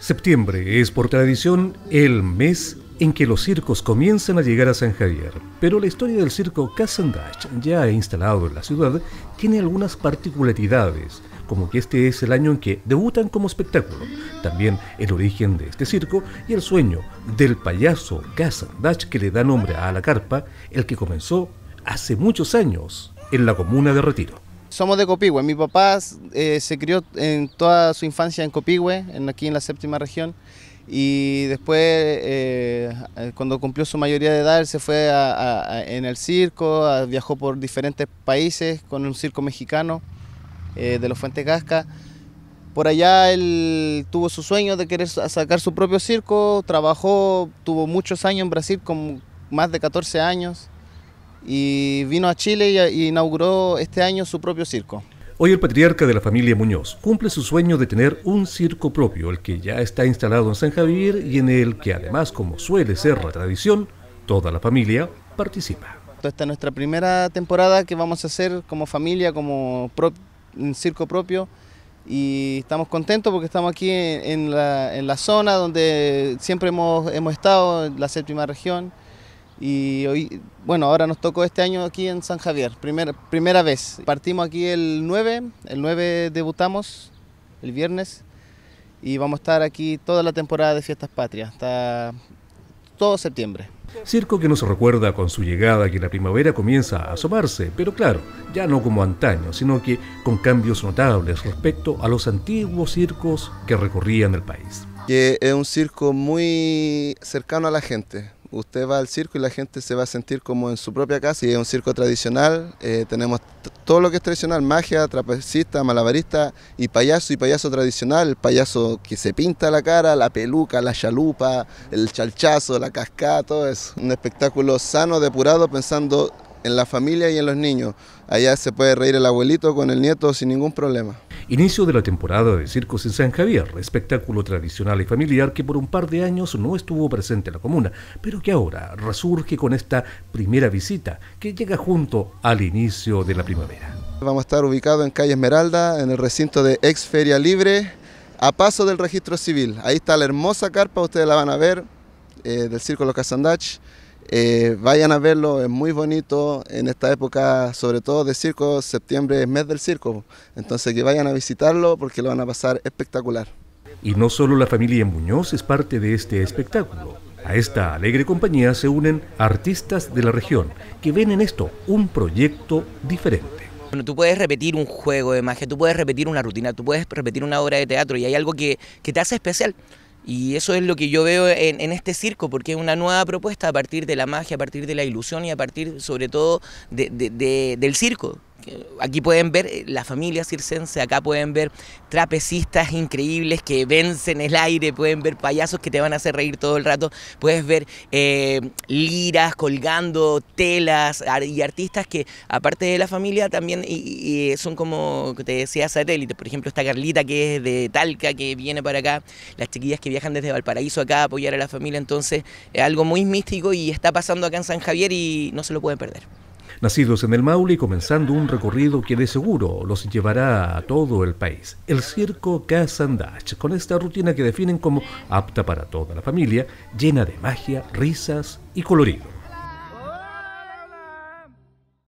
Septiembre es por tradición el mes en que los circos comienzan a llegar a San Javier, pero la historia del circo Casandach, ya instalado en la ciudad, tiene algunas particularidades, como que este es el año en que debutan como espectáculo, también el origen de este circo y el sueño del payaso Casandach que le da nombre a la carpa, el que comenzó hace muchos años en la comuna de Retiro. Somos de Copihue, mi papá eh, se crió en toda su infancia en Copihue, en, aquí en la séptima región, y después eh, eh, cuando cumplió su mayoría de edad él se fue en el circo, viajó por diferentes países con un circo mexicano de los Fuentes Gasca. Por allá él tuvo su sueño de querer sacar su propio circo, trabajó, tuvo muchos años en Brasil, con más de 14 años, y vino a Chile y, inauguró este año su propio circo. Hoy el patriarca de la familia Muñoz cumple su sueño de tener un circo propio, el que ya está instalado en San Javier y en el que además, como suele ser la tradición, toda la familia participa. Esta es nuestra primera temporada que vamos a hacer como familia, como un circo propio y estamos contentos porque estamos aquí en, la, zona donde siempre hemos, hemos estado, en la séptima región. Y hoy, bueno, ahora nos tocó este año aquí en San Javier, primera primera vez. Partimos aquí el 9, el 9 debutamos el viernes y vamos a estar aquí toda la temporada de Fiestas Patrias, hasta todo septiembre. Circo que nos recuerda con su llegada que la primavera comienza a asomarse, pero claro, ya no como antaño, sino que con cambios notables respecto a los antiguos circos que recorrían el país. Que es un circo muy cercano a la gente, usted va al circo y la gente se va a sentir como en su propia casa y es un circo tradicional, eh, tenemos todo lo que es tradicional, magia, trapecista, malabarista y payaso y payaso tradicional, payaso que se pinta la cara, la peluca, la chalupa, el chalchazo, la cascada, todo Un espectáculo sano, depurado, pensando en la familia y en los niños. Allá se puede reír el abuelito con el nieto sin ningún problema. Inicio de la temporada de circos en San Javier, espectáculo tradicional y familiar que por un par de años no estuvo presente en la comuna, pero que ahora resurge con esta primera visita que llega junto al inicio de la primavera. Vamos a estar ubicados en calle Esmeralda, en el recinto de Exferia Libre, a paso del registro civil. Ahí está la hermosa carpa, ustedes la van a ver, eh, del Circo Los Casandach. Eh, vayan a verlo, es muy bonito en esta época, sobre todo de circo, septiembre es mes del circo, entonces que vayan a visitarlo porque lo van a pasar espectacular. Y no solo la familia Muñoz es parte de este espectáculo, a esta alegre compañía se unen artistas de la región que ven en esto un proyecto diferente. Bueno, tú puedes repetir un juego de magia, tú puedes repetir una rutina, tú puedes repetir una obra de teatro y hay algo que, que te hace especial. Y eso es lo que yo veo en, este circo, porque es una nueva propuesta a partir de la magia, a partir de la ilusión y a partir sobre todo de, del circo. Aquí pueden ver eh, la familia circense, acá pueden ver trapecistas increíbles que vencen el aire, pueden ver payasos que te van a hacer reír todo el rato, puedes ver eh, liras colgando, telas y artistas que aparte de la familia también y, son como te decía satélites. Por ejemplo, esta Carlita que es de Talca, que viene para acá, las chiquillas que viajan desde Valparaíso acá a apoyar a la familia, entonces es algo muy místico y está pasando acá en San Javier y no se lo pueden perder. Nacidos en el Maule y comenzando un recorrido que de seguro los llevará a todo el país. El circo Casandach, con esta rutina que definen como apta para toda la familia, llena de magia, risas y colorido.